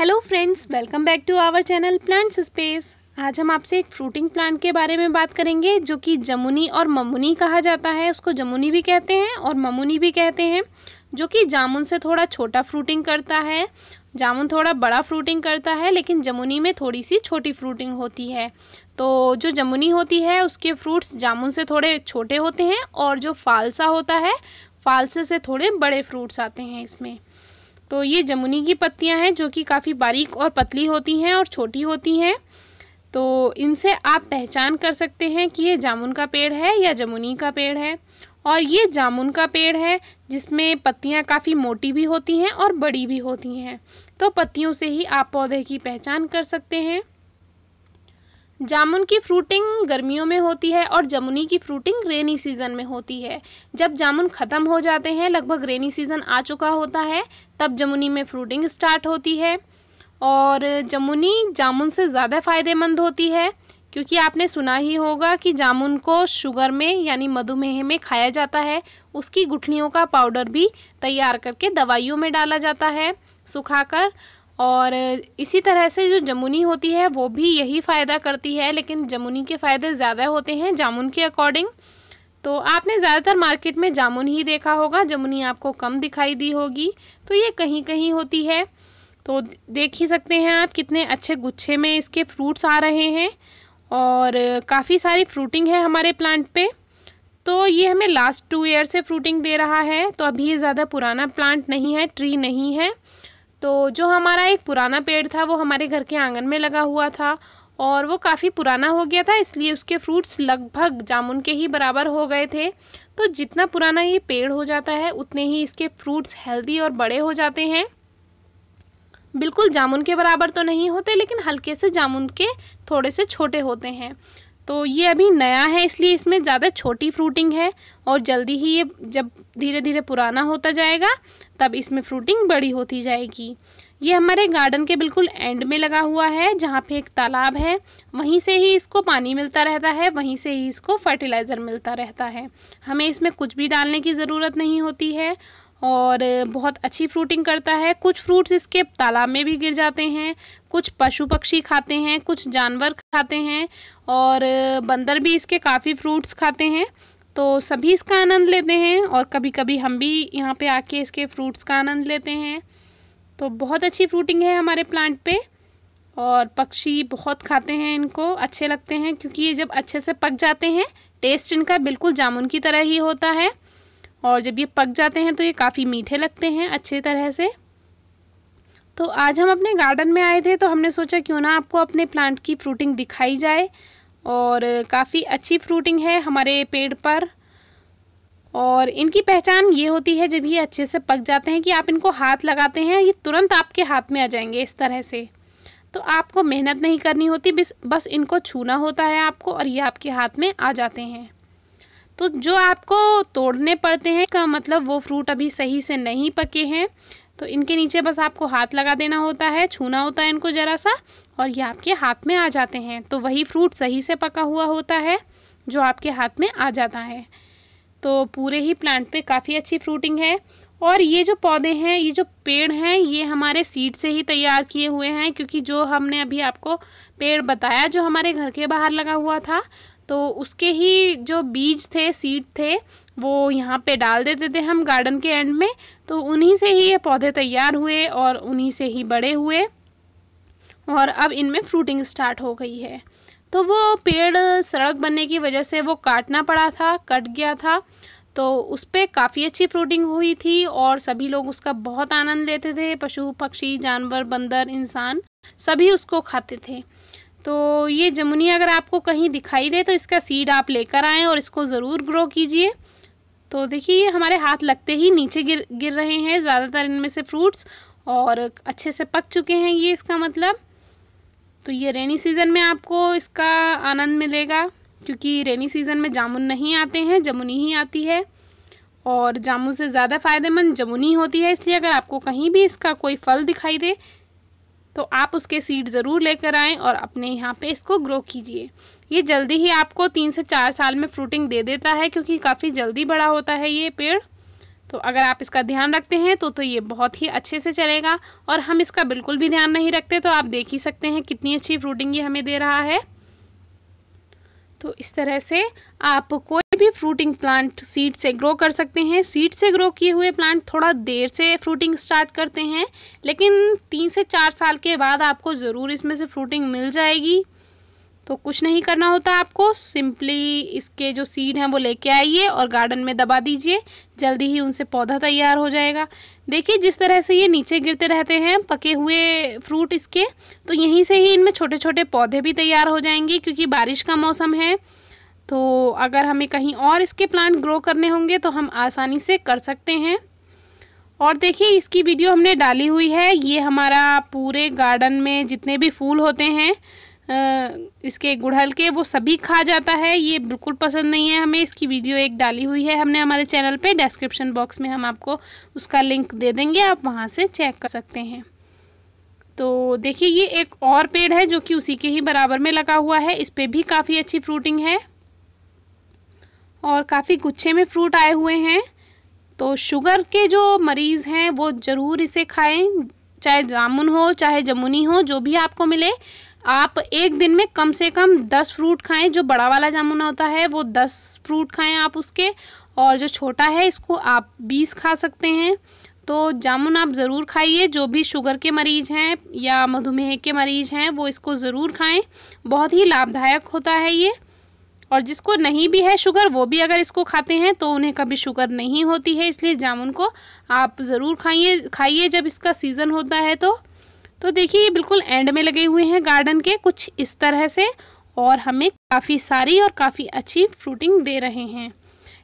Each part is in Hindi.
hello friends welcome back to our channel Plants Space आज हम आपसे एक फ्रूटिंग प्लांट के बारे में बात करेंगे जो कि जमुनी और ममुनी कहा जाता है उसको जमुनी भी कहते हैं और ममुनी भी कहते हैं जो कि जामुन से थोड़ा छोटा फ्रूटिंग करता है जामुन थोड़ा बड़ा फ्रूटिंग करता है लेकिन जमुनी में थोड़ी सी छोटी फ्रूटिंग होती है तो जो जमुनी होती है उसके फ्रूट्स जामुन से थोड़े छोटे होते हैं और जो फालसा होता है फालसे से थोड़े बड़े फ्रूट्स आते हैं इसमें तो ये जमुनी की पत्तियां हैं जो कि काफ़ी बारीक और पतली होती हैं और छोटी होती हैं तो इनसे आप पहचान कर सकते हैं कि ये जामुन का पेड़ है या जमुनी का पेड़ है और ये जामुन का पेड़ है जिसमें पत्तियां काफ़ी मोटी भी होती हैं और बड़ी भी होती हैं तो पत्तियों से ही आप पौधे की पहचान कर सकते हैं जामुन की फ्रूटिंग गर्मियों में होती है और जमुनी की फ्रूटिंग रेनी सीज़न में होती है जब जामुन ख़त्म हो जाते हैं लगभग रेनी सीज़न आ चुका होता है तब जमुनी में फ्रूटिंग स्टार्ट होती है और जमुनी जामुन से ज़्यादा फ़ायदेमंद होती है क्योंकि आपने सुना ही होगा कि जामुन को शुगर में यानी मधुमेह में खाया जाता है उसकी गुठलियों का पाउडर भी तैयार करके दवाइयों में डाला जाता है सुखाकर और इसी तरह से जो जमुनी होती है वो भी यही फ़ायदा करती है लेकिन जमुनी के फ़ायदे ज़्यादा होते हैं जामुन के अकॉर्डिंग तो आपने ज़्यादातर मार्केट में जामुन ही देखा होगा जमुनी आपको कम दिखाई दी होगी तो ये कहीं कहीं होती है तो देख ही सकते हैं आप कितने अच्छे गुच्छे में इसके फ्रूट्स आ रहे हैं और काफ़ी सारी फ्रूटिंग है हमारे प्लांट पे तो ये हमें लास्ट टू ईयर से फ्रूटिंग दे रहा है तो अभी ये ज़्यादा पुराना प्लांट नहीं है ट्री नहीं है तो जो हमारा एक पुराना पेड़ था वो हमारे घर के आंगन में लगा हुआ था और वो काफ़ी पुराना हो गया था इसलिए उसके फ्रूट्स लगभग जामुन के ही बराबर हो गए थे तो जितना पुराना ये पेड़ हो जाता है उतने ही इसके फ्रूट्स हेल्दी और बड़े हो जाते हैं बिल्कुल जामुन के बराबर तो नहीं होते लेकिन हल्के से जामुन के थोड़े से छोटे होते हैं तो ये अभी नया है इसलिए इसमें ज़्यादा छोटी फ्रूटिंग है और जल्दी ही ये जब धीरे धीरे पुराना होता जाएगा तब इसमें फ्रूटिंग बड़ी होती जाएगी ये हमारे गार्डन के बिल्कुल एंड में लगा हुआ है जहाँ पे एक तालाब है वहीं से ही इसको पानी मिलता रहता है वहीं से ही इसको फर्टिलाइज़र मिलता रहता है हमें इसमें कुछ भी डालने की ज़रूरत नहीं होती है और बहुत अच्छी फ्रूटिंग करता है कुछ फ्रूट्स इसके तालाब में भी गिर जाते हैं कुछ पशु पक्षी खाते हैं कुछ जानवर खाते हैं और बंदर भी इसके काफ़ी फ्रूट्स खाते हैं तो सभी इसका आनंद लेते हैं और कभी कभी हम भी यहाँ पे आके इसके फ्रूट्स का आनंद लेते हैं तो बहुत अच्छी फ्रूटिंग है हमारे प्लांट पे और पक्षी बहुत खाते हैं इनको अच्छे लगते हैं क्योंकि ये जब अच्छे से पक जाते हैं टेस्ट इनका बिल्कुल जामुन की तरह ही होता है और जब ये पक जाते हैं तो ये काफ़ी मीठे लगते हैं अच्छे तरह से तो आज हम अपने गार्डन में आए थे तो हमने सोचा क्यों ना आपको अपने प्लांट की फ्रूटिंग दिखाई जाए और काफ़ी अच्छी फ्रूटिंग है हमारे पेड़ पर और इनकी पहचान ये होती है जब ये अच्छे से पक जाते हैं कि आप इनको हाथ लगाते हैं ये तुरंत आपके हाथ में आ जाएंगे इस तरह से तो आपको मेहनत नहीं करनी होती बस बस इनको छूना होता है आपको और ये आपके हाथ में आ जाते हैं तो जो आपको तोड़ने पड़ते हैं का मतलब वो फ्रूट अभी सही से नहीं पके हैं तो इनके नीचे बस आपको हाथ लगा देना होता है छूना होता है इनको ज़रा सा और ये आपके हाथ में आ जाते हैं तो वही फ्रूट सही से पका हुआ होता है जो आपके हाथ में आ जाता है तो पूरे ही प्लांट पे काफ़ी अच्छी फ्रूटिंग है और ये जो पौधे हैं ये जो पेड़ हैं ये हमारे सीड से ही तैयार किए हुए हैं क्योंकि जो हमने अभी आपको पेड़ बताया जो हमारे घर के बाहर लगा हुआ था तो उसके ही जो बीज थे सीड थे वो यहाँ पे डाल देते थे हम गार्डन के एंड में तो उन्हीं से ही ये पौधे तैयार हुए और उन्हीं से ही बड़े हुए और अब इनमें फ्रूटिंग स्टार्ट हो गई है तो वो पेड़ सड़क बनने की वजह से वो काटना पड़ा था कट गया था तो उस पर काफ़ी अच्छी फ्रूटिंग हुई थी और सभी लोग उसका बहुत आनंद लेते थे पशु पक्षी जानवर बंदर इंसान सभी उसको खाते थे तो ये जमुनी अगर आपको कहीं दिखाई दे तो इसका सीड आप लेकर आएँ और इसको ज़रूर ग्रो कीजिए तो देखिए ये हमारे हाथ लगते ही नीचे गिर गिर रहे हैं ज़्यादातर इनमें से फ्रूट्स और अच्छे से पक चुके हैं ये इसका मतलब तो ये रेनी सीज़न में आपको इसका आनंद मिलेगा क्योंकि रेनी सीज़न में जामुन नहीं आते हैं जमुनी ही आती है और जामुन से ज़्यादा फ़ायदेमंद जमुनी होती है इसलिए अगर आपको कहीं भी इसका कोई फल दिखाई दे तो आप उसके सीड ज़रूर लेकर आएँ और अपने यहाँ पे इसको ग्रो कीजिए ये जल्दी ही आपको तीन से चार साल में फ्रूटिंग दे देता है क्योंकि काफ़ी जल्दी बड़ा होता है ये पेड़ तो अगर आप इसका ध्यान रखते हैं तो तो ये बहुत ही अच्छे से चलेगा और हम इसका बिल्कुल भी ध्यान नहीं रखते तो आप देख ही सकते हैं कितनी अच्छी फ्रूटिंग ये हमें दे रहा है तो इस तरह से आप कोई भी फ्रूटिंग प्लांट सीड से ग्रो कर सकते हैं सीड से ग्रो किए हुए प्लांट थोड़ा देर से फ्रूटिंग स्टार्ट करते हैं लेकिन तीन से चार साल के बाद आपको ज़रूर इसमें से फ्रूटिंग मिल जाएगी तो कुछ नहीं करना होता आपको सिंपली इसके जो सीड हैं वो लेके आइए और गार्डन में दबा दीजिए जल्दी ही उनसे पौधा तैयार हो जाएगा देखिए जिस तरह से ये नीचे गिरते रहते हैं पके हुए फ्रूट इसके तो यहीं से ही इनमें छोटे छोटे पौधे भी तैयार हो जाएंगे क्योंकि बारिश का मौसम है तो अगर हमें कहीं और इसके प्लांट ग्रो करने होंगे तो हम आसानी से कर सकते हैं और देखिए इसकी वीडियो हमने डाली हुई है ये हमारा पूरे गार्डन में जितने भी फूल होते हैं इसके गुड़हल के वो सभी खा जाता है ये बिल्कुल पसंद नहीं है हमें इसकी वीडियो एक डाली हुई है हमने हमारे चैनल पे डिस्क्रिप्शन बॉक्स में हम आपको उसका लिंक दे देंगे आप वहाँ से चेक कर सकते हैं तो देखिए ये एक और पेड़ है जो कि उसी के ही बराबर में लगा हुआ है इस पर भी काफ़ी अच्छी फ्रूटिंग है और काफ़ी गुच्छे में फ्रूट आए हुए हैं तो शुगर के जो मरीज़ हैं वो ज़रूर इसे खाएं चाहे जामुन हो चाहे जमुनी हो जो भी आपको मिले आप एक दिन में कम से कम दस फ्रूट खाएं जो बड़ा वाला जामुन होता है वो दस फ्रूट खाएं आप उसके और जो छोटा है इसको आप बीस खा सकते हैं तो जामुन आप ज़रूर खाइए जो भी शुगर के मरीज़ हैं या मधुमेह के मरीज़ हैं वो इसको ज़रूर खाएं बहुत ही लाभदायक होता है ये और जिसको नहीं भी है शुगर वो भी अगर इसको खाते हैं तो उन्हें कभी शुगर नहीं होती है इसलिए जामुन को आप ज़रूर खाइए खाइए जब इसका सीज़न होता है तो तो देखिए ये बिल्कुल एंड में लगे हुए हैं गार्डन के कुछ इस तरह से और हमें काफ़ी सारी और काफ़ी अच्छी फ्रूटिंग दे रहे हैं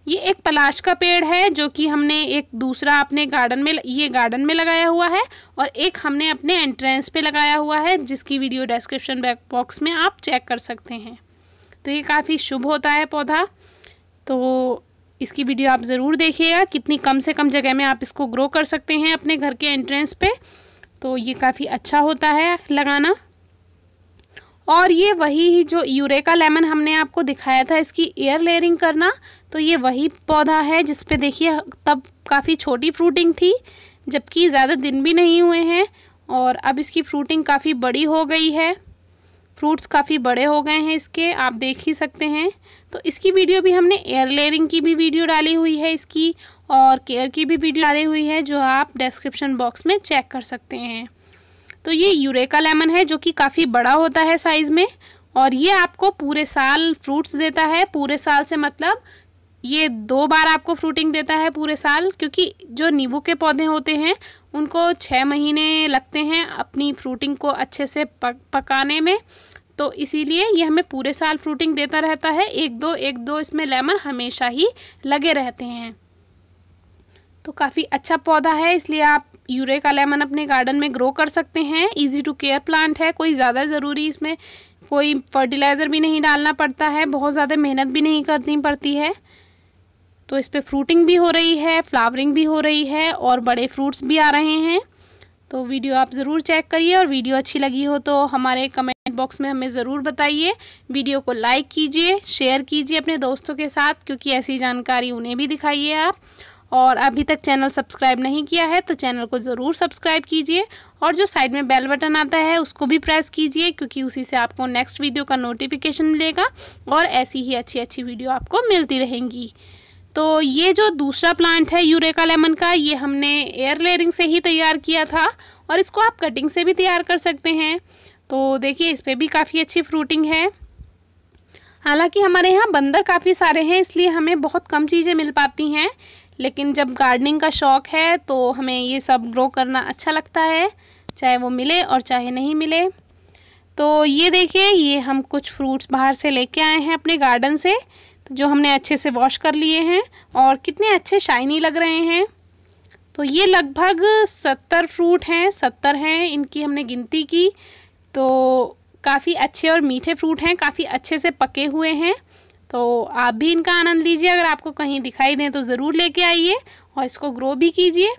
ये एक पलाश का पेड़ है जो कि हमने एक दूसरा अपने गार्डन में ये गार्डन में लगाया हुआ है और एक हमने अपने एंट्रेंस पे लगाया हुआ है जिसकी वीडियो डिस्क्रिप्शन बॉक्स में आप चेक कर सकते हैं तो ये काफ़ी शुभ होता है पौधा तो इसकी वीडियो आप ज़रूर देखिएगा कितनी कम से कम जगह में आप इसको ग्रो कर सकते हैं अपने घर के एंट्रेंस पर तो ये काफ़ी अच्छा होता है लगाना और ये वही ही जो यूरेका लेमन हमने आपको दिखाया था इसकी एयर लेयरिंग करना तो ये वही पौधा है जिस देखिए तब काफ़ी छोटी फ्रूटिंग थी जबकि ज़्यादा दिन भी नहीं हुए हैं और अब इसकी फ्रूटिंग काफ़ी बड़ी हो गई है फ्रूट्स काफ़ी बड़े हो गए हैं इसके आप देख ही सकते हैं तो इसकी वीडियो भी हमने एयर लेयरिंग की भी वीडियो डाली हुई है इसकी और केयर की भी वीडियो डाली हुई है जो आप डिस्क्रिप्शन बॉक्स में चेक कर सकते हैं तो ये यूरेका लेमन है जो कि काफ़ी बड़ा होता है साइज़ में और ये आपको पूरे साल फ्रूट्स देता है पूरे साल से मतलब ये दो बार आपको फ्रूटिंग देता है पूरे साल क्योंकि जो नींबू के पौधे होते हैं उनको छः महीने लगते हैं अपनी फ्रूटिंग को अच्छे से पक पकाने में तो इसीलिए ये हमें पूरे साल फ्रूटिंग देता रहता है एक दो एक दो इसमें लेमन हमेशा ही लगे रहते हैं तो काफ़ी अच्छा पौधा है इसलिए आप यूरे का लेमन अपने गार्डन में ग्रो कर सकते हैं इजी टू केयर प्लांट है कोई ज़्यादा ज़रूरी इसमें कोई फर्टिलाइज़र भी नहीं डालना पड़ता है बहुत ज़्यादा मेहनत भी नहीं करनी पड़ती है तो इस पर फ्रूटिंग भी हो रही है फ्लावरिंग भी हो रही है और बड़े फ्रूट्स भी आ रहे हैं तो वीडियो आप ज़रूर चेक करिए और वीडियो अच्छी लगी हो तो हमारे कमेंट बॉक्स में हमें ज़रूर बताइए वीडियो को लाइक कीजिए शेयर कीजिए अपने दोस्तों के साथ क्योंकि ऐसी जानकारी उन्हें भी दिखाइए आप और अभी तक चैनल सब्सक्राइब नहीं किया है तो चैनल को ज़रूर सब्सक्राइब कीजिए और जो साइड में बेल बटन आता है उसको भी प्रेस कीजिए क्योंकि उसी से आपको नेक्स्ट वीडियो का नोटिफिकेशन मिलेगा और ऐसी ही अच्छी अच्छी वीडियो आपको मिलती रहेंगी तो ये जो दूसरा प्लांट है यूरेका लेमन का ये हमने एयर लेयरिंग से ही तैयार किया था और इसको आप कटिंग से भी तैयार कर सकते हैं तो देखिए इस पर भी काफ़ी अच्छी फ्रूटिंग है हालांकि हमारे यहाँ बंदर काफ़ी सारे हैं इसलिए हमें बहुत कम चीज़ें मिल पाती हैं लेकिन जब गार्डनिंग का शौक़ है तो हमें ये सब ग्रो करना अच्छा लगता है चाहे वो मिले और चाहे नहीं मिले तो ये देखिए ये हम कुछ फ्रूट्स बाहर से लेके आए हैं अपने गार्डन से तो जो हमने अच्छे से वॉश कर लिए हैं और कितने अच्छे शाइनी लग रहे हैं तो ये लगभग सत्तर फ्रूट हैं सत्तर हैं इनकी हमने गिनती की तो काफ़ी अच्छे और मीठे फ्रूट हैं काफ़ी अच्छे से पके हुए हैं तो आप भी इनका आनंद लीजिए अगर आपको कहीं दिखाई दें तो ज़रूर लेके आइए और इसको ग्रो भी कीजिए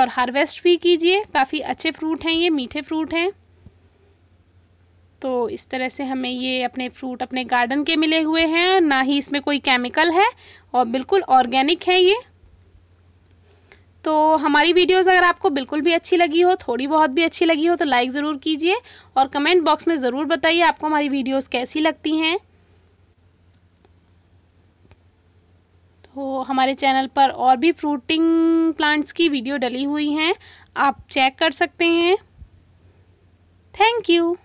और हार्वेस्ट भी कीजिए काफ़ी अच्छे फ्रूट हैं ये मीठे फ्रूट हैं तो इस तरह से हमें ये अपने फ्रूट अपने गार्डन के मिले हुए हैं ना ही इसमें कोई केमिकल है और बिल्कुल ऑर्गेनिक है ये तो हमारी वीडियोस अगर आपको बिल्कुल भी अच्छी लगी हो थोड़ी बहुत भी अच्छी लगी हो तो लाइक ज़रूर कीजिए और कमेंट बॉक्स में ज़रूर बताइए आपको हमारी वीडियोज़ कैसी लगती हैं तो हमारे चैनल पर और भी फ्रूटिंग प्लांट्स की वीडियो डली हुई हैं आप चेक कर सकते हैं थैंक यू